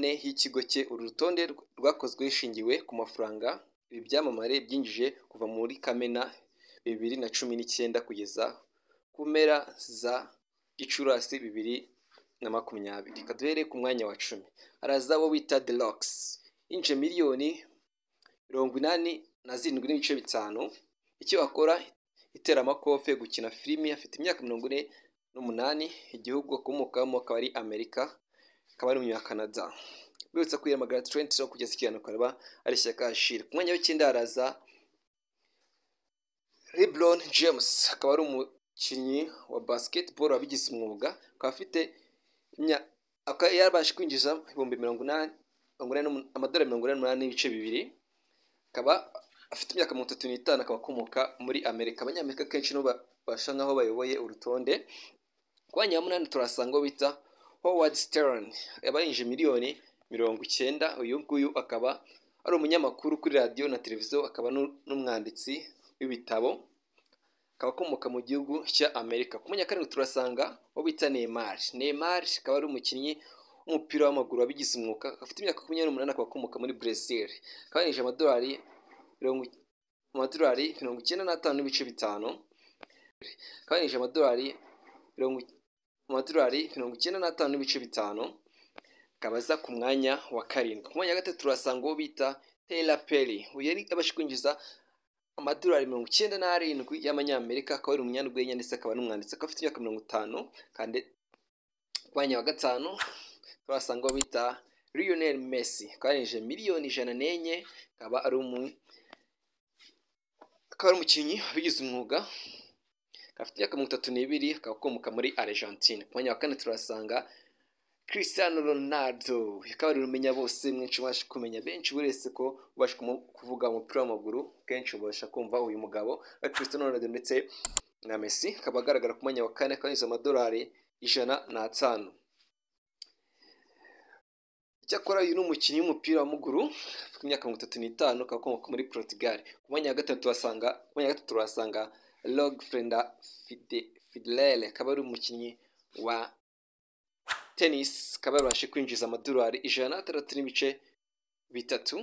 ane y'ikigo cye, uru rutonde rwakozwe hashingiwe ku mafaranga ibi byamamare byinjije kuva muri Kamena bibiri na cumi n'icyenda kugeza ku mpera za Gicurasi bibiri na makumyabiri, reka ku mwanya wa cumi haraza uwo bita Deluxe yinjije miliyoni mirongo inani na zirindwi n'ibice bitanu, icyo akora iteramakofe, gukina filimi, afite imyaka mirongo ine n'umunani, igihugu akomokamo akaba ari Amerika. akaba ari umunyakanada birutse kwiyamagara Trent Rock kugeza ikirano akaba ari ishyaka Ashille ku mwanya w'icyenda haraza LeBron James akaba ari umukinnyi wa basketball wabigize umwuga akaba afite akaba yarabasha kwinjiza ibihumbi mirongo inani amadolari mirongo inani n'umunani n'ibice bibiri akaba afite imyaka mirongo itatu n'itanu akaba akomoka muri amerika abanyamerika kenshi nibo basha nk'aho bayoboye urutonde ku mwanya wa munani turahasanga uwo bita Howard Stern yaba miliyoni mirongo icyenda, uyu nguyu akaba ari umunyamakuru kuri radiyo na televiziyo, akaba n'umwanditsi w'ibitabo, akaba akomoka mu gihugu cya Amerika. Ku mwanya turasanga uwo bita Neymar. Neymar akaba ari umukinnyi w'umupira w'amaguru wabigize umwuka afite imyaka makumyabiri n'umunani, akaba akomoka muri Brazil. Akaba yinjije amadolari mirongo icyenda n'atanu n'ibice bitanu, akaba yinjije amadolari mirongo amadolari mirongo icyenda n'atanu n'ibice bitanu akaba aza ku mwanya wa karindwi ku mwanya wa gatatu turasanga uwo bita teyila peri uyu yari abasha kwinjiza amadolari mirongo icyenda n'arindwi y'amanyamerika akaba ari umunyarwenya ndetse akaba n'umwanditsi akaba afite imyaka mirongo itanu kandi ku mwanya wa gatanu turasanga uwo bita Lionel Messi akaba yarengeje miliyoni ijana n'enye akaba ari umukinnyi wabigize umwuga afite imyaka mirongo itatu n'ibiri akaba akomoka muri Argentine ku mwanya wa kane turasanga Cristiano Ronaldo akaba ari rumenya bose mwenshi mubasha kumenya benshi buri ko ubasha kuvuga umupira w'amaguru kenshi ubasha kumva uyu mugabo ari Cristiano Ronaldo ndetse na Messi akaba agaragara ku mwanya wa kane akaba yinjiza amadolari ijana n'atanu icyakora uyu ni umukinnyi w'umupira w'amaguru ku imyaka mirongo itatu n'itanu akaba akomoka muri Portugal ku mwanya wa gatatu turahasanga Rogfreda Federer akaba ari umukinnyi wa tennis akaba yabashije kwinjiza amadolari ijana na atandatu n'ibice bitatu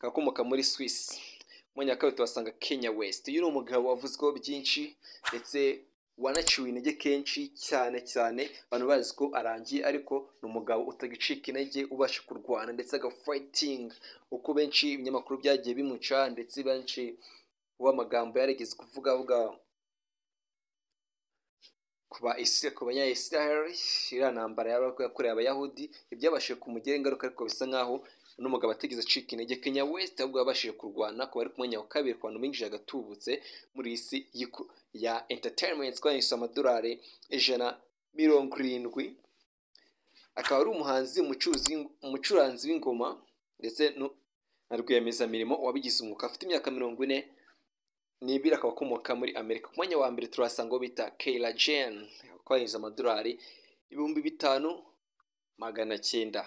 agakomoka muri Swiss mu mwanya wa kabiri tuhasanga Kenya West uyu ni umugabo wavuzweho byinshi ndetse wanaciwe intege kenshi cyane cyane abantu bazi ko arangiye ariko ni umugabo utagicika intege ubasha kurwana ndetse agafayitinga uko benshi ibinyamakuru byagiye bimuca ndetse benshi uwo amagambo yarigeze kuvuga avuga ku banyayisiraheli iriya ntambara yakorewe abayahudi ibyabashije kumugera ingaruka ariko bisa nkaho n'umugabo atigeze acika intege kenya west ahubwo yabashije kurwana akaba ari ku mwanya wa kabiri ku bantu binjije agatubutse muri isi ya entertainment twanyuze amadolari ijana mirongo irindwi akaba ari umuhanzi umucuranzi w'ingoma ndetse na rwiyemezamirimo wabigize umwuga afite imyaka mirongo ine Nibiri akaba akomoka muri Amerika ku mwanya wa mbere turahasanga uwo bita Kayla Jen kwinjiza amadolari ibihumbi bitanu magana cyenda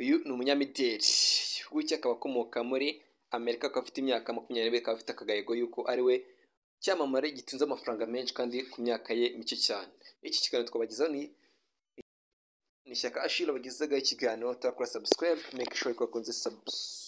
uyu ni umunyamideli gutya akaba akomoka muri Amerika akaba afite imyaka makumyabiri akaba afite akagayego y'uko ari we cyamamare gitunze amafaranga menshi kandi ku myaka ye mike cyane iki kiganiro twabagezaho ni ni ishyaka ashira bagezaga ikiganiro turakora subscribe make sure ko wakunze subscribe